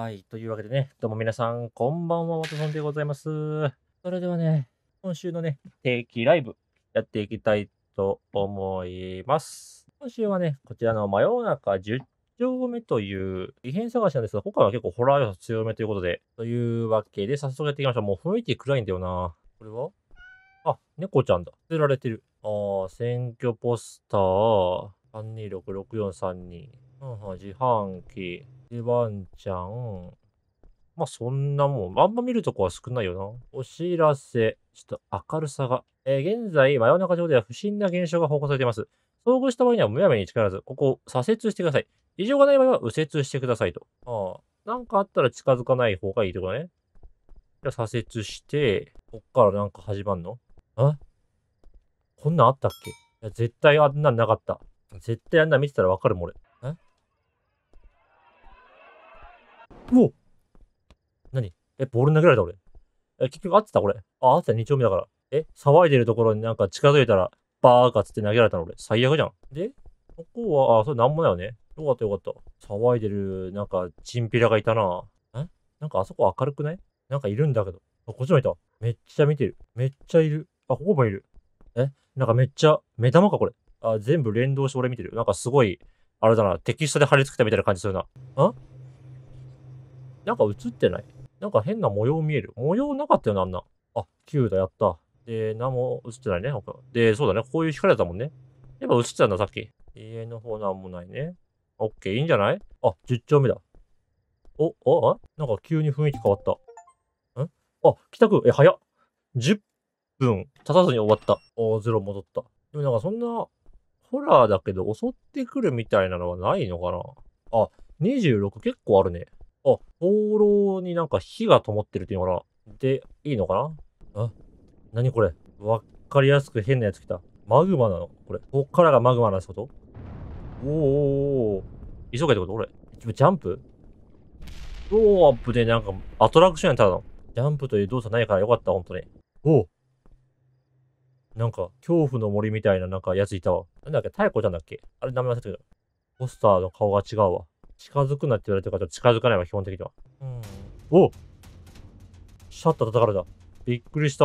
はい。というわけでね、どうも皆さん、こんばんは、またさんでございます。それではね、今週のね、定期ライブ、やっていきたいと思います。今週はね、こちらの真夜中10丁目という、異変探しなんですが、今回は結構ホラー要素強めということで、というわけで、早速やっていきましょう。もう雰囲気暗いんだよな。これはあ、猫ちゃんだ。捨てられてる。ああ、選挙ポスター、3266432。うん、自販機。1ワンちゃん。まあ、そんなもん。あんま見るとこは少ないよな。お知らせ。ちょっと明るさが。えー、現在、真夜中上では不審な現象が報告されています。遭遇した場合にはむやみに近らず、ここを左折してください。異常がない場合は右折してくださいと。ああ。なんかあったら近づかない方がいいとかね。じゃあ左折して、こっからなんか始まんのあこんなんあったっけいや絶対あんなんなかった。絶対あんなん見てたらわかるもん俺。お何え、ボール投げられた俺。え、結局合ってたこれ。あ、合ってた2丁目だから。え、騒いでるところになんか近づいたら、バーカつって投げられたの俺。最悪じゃん。で、ここは、あ、それなんもないよね。よかったよかった。騒いでる、なんか、チンピラがいたな。えなんかあそこ明るくないなんかいるんだけど。あ、こっちもいた。めっちゃ見てる。めっちゃいる。あ、ここもいる。えなんかめっちゃ、目玉かこれ。あ、全部連動して俺見てる。なんかすごい、あれだな、テキストで貼り付けたみたいな感じするな。んなんか映ってないなんか変な模様見える。模様なかったよな、あんな。あ、9だ、やった。で、何も映ってないね。で、そうだね。こういう光だったもんね。やっぱ映ってたんだ、さっき。家の方なんもないね。オッケー、いいんじゃないあ、10丁目だ。お、あ、あなんか急に雰囲気変わった。んあ、帰宅。え、早っ。10分経たずに終わった。おゼロ戻った。でもなんかそんな、ホラーだけど襲ってくるみたいなのはないのかなあ、26結構あるね。あ、灯籠になんか火が灯ってるっていうのかなで、いいのかなあ、なにこれわかりやすく変なやつ来た。マグマなのこれ。こっからがマグマなんですことおーおーおー。急げってことこれ。ジャンプおー、アップでなんかアトラクションやったの。ジャンプという動作ないからよかった、ほんとに。おーなんか、恐怖の森みたいななんかやついたわ。なんだっけ妙子ちゃんだっけあれ名前忘れたけど。ポスターの顔が違うわ。近づくなって言われてるから近づかないわ、基本的には。うん。おシャッター叩かれた。びっくりした。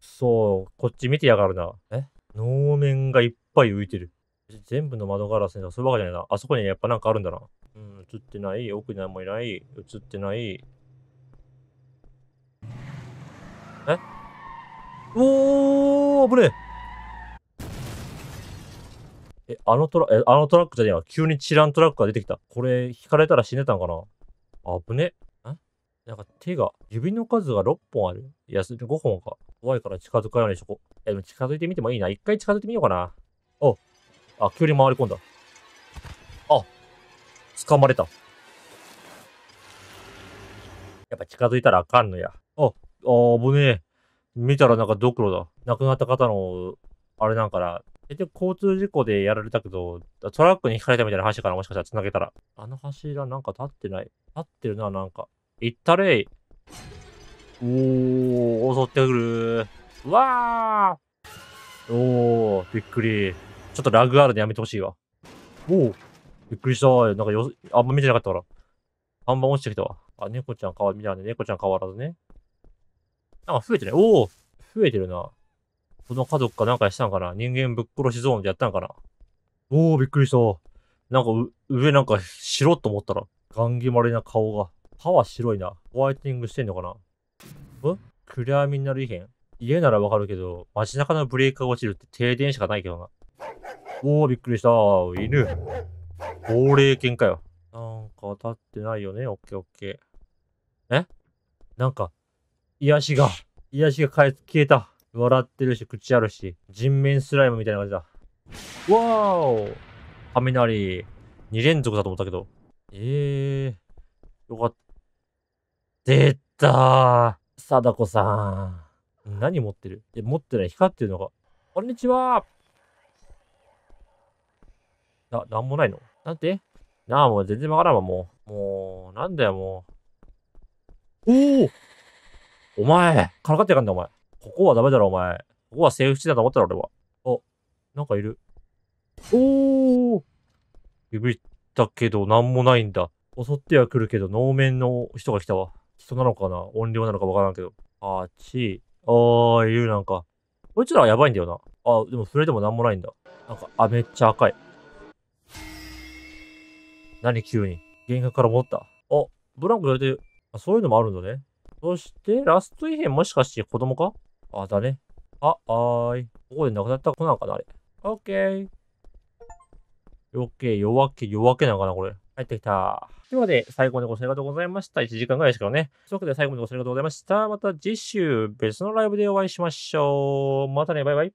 そう、こっち見てやがるな。え能面がいっぱい浮いてる。全部の窓ガラスにそういうわけじゃないな。あそこにやっぱなんかあるんだな。うん、映ってない。奥に何もいない。映ってない。えおー、危ねええ、あのトラ、え、あのトラックじゃねえわ。急にチらんトラックが出てきた。これ、引かれたら死んでたんかなあぶね。えなんか手が、指の数が6本ある。いや、5本か。怖いから近づかないでしょ、こ。え、でも近づいてみてもいいな。一回近づいてみようかな。おあ、急に回り込んだ。あ、掴まれた。やっぱ近づいたらあかんのや。あ、あぶ危ねえ。見たらなんかドクロだ。亡くなった方の、あれなんかな、結局交通事故でやられたけど、トラックにひかれたみたいな話からもしかしたら繋げたら。あの柱なんか立ってない。立ってるな、なんか。行ったれい。おー、襲ってくるうわー。おー、びっくり。ちょっとラグあるでやめてほしいわ。おー、びっくりした。なんかよ、あんま見てなかったから。看板落ちてきたわ。あ、猫ちゃん変わ、みたね。猫ちゃん変わらずね。なんか増えてない。おー、増えてるな。この家族かなんかしたんかな人間ぶっ殺しゾーンでやったんかなおー、びっくりした。なんか、上なんか白っと思ったら、ガンギマリな顔が。歯は白いな。ホワイトニングしてんのかなえ暗闇になる異変家ならわかるけど、街中のブレーカーが落ちるって停電しかないけどな。おー、びっくりした。犬。亡霊犬かよ。なんか当たってないよね。オッケーオッケー。えなんか、癒しが、癒しが消えた。笑ってるし、口あるし、人面スライムみたいな感じだ。わーお雷、2連続だと思ったけど。ええー、よかった。出たー貞子さん。何持ってるえ、持ってない光ってるのか。こんにちはな、なんもないのなんてなあ、もう全然わからんわ、もう。もう、なんだよ、もう。おおお前からかってやがんだ、お前。ここはダメだろ、お前。ここはセーフ地だと思ったろ、俺は。あ、なんかいる。おービビったけど、なんもないんだ。襲っては来るけど、能面の人が来たわ。人なのかな音量なのかわからんけど。あーちー。あー、いるなんか。こいつらはやばいんだよな。あ、でもそれでもなんもないんだ。なんか、あ、めっちゃ赤い。何急に。幻覚から戻った。あ、ブランコ入れてる。あそういうのもあるんだね。そして、ラスト異変もしかして子供かあ、だね。あ、あーい。ここでなくなった子なんかなあれ。オッケー。オッケー弱け、弱けなんかなこれ。入ってきた。というで、最後までご視聴ありがとうございました。1時間ぐらいですけどね。というわけで、最後までご視聴ありがとうございました。また次週、別のライブでお会いしましょう。またね、バイバイ。